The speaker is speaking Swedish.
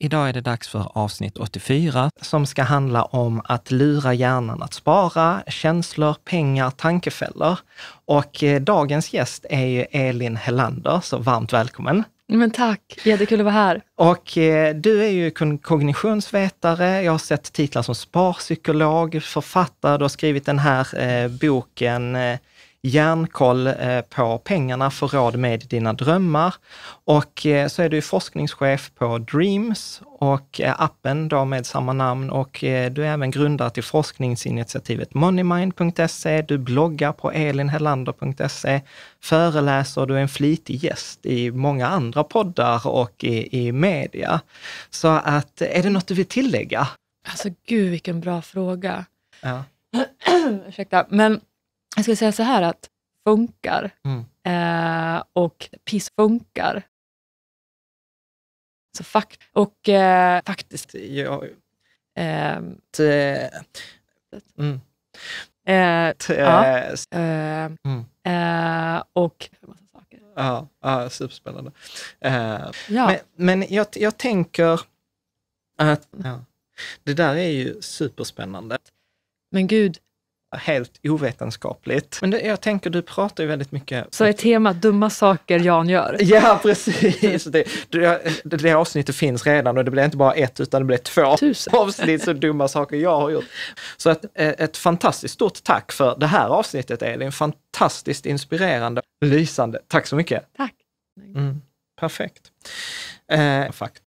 Idag är det dags för avsnitt 84 som ska handla om att lura hjärnan att spara, känslor, pengar, tankefällor. Och eh, dagens gäst är ju Elin Hellander, så varmt välkommen! Men tack, jättekul att vara här. Och eh, du är ju kognitionsvetare. Jag har sett titlar som sparpsykolog, författare. Du har skrivit den här eh, boken järnkoll eh, på pengarna, få råd med dina drömmar. Och eh, så är du forskningschef på Dreams och eh, appen då med samma namn och du är även grundare till forskningsinitiativet Moneymind.se. Du bloggar på elinhelander.se, föreläser, du är en flitig gäst i många andra poddar och i, i media. Så att, är det något du vill tillägga? Alltså gud vilken bra fråga. Ja. Ursäkta, men jag skulle säga så här att funkar mm. eh, och piss funkar. Så fakt och eh, faktiskt, jag... Eh, t- mm. eh, t- ja. Eh, ehm, mm. Eh, och Ja, ja superspännande. Eh, ja. Men, men jag, jag tänker att mm. ja, det där är ju superspännande. Men gud, helt ovetenskapligt. Men det, jag tänker, du pratar ju väldigt mycket... Så är temat dumma saker Jan gör? Ja, precis! Det, det, det avsnittet finns redan och det blir inte bara ett utan det blir två Tusen. avsnitt så dumma saker jag har gjort. Så ett, eh, ett fantastiskt stort tack för det här avsnittet Elin. Fantastiskt inspirerande, lysande. Tack så mycket! Tack! Mm, perfekt. Eh, fakt.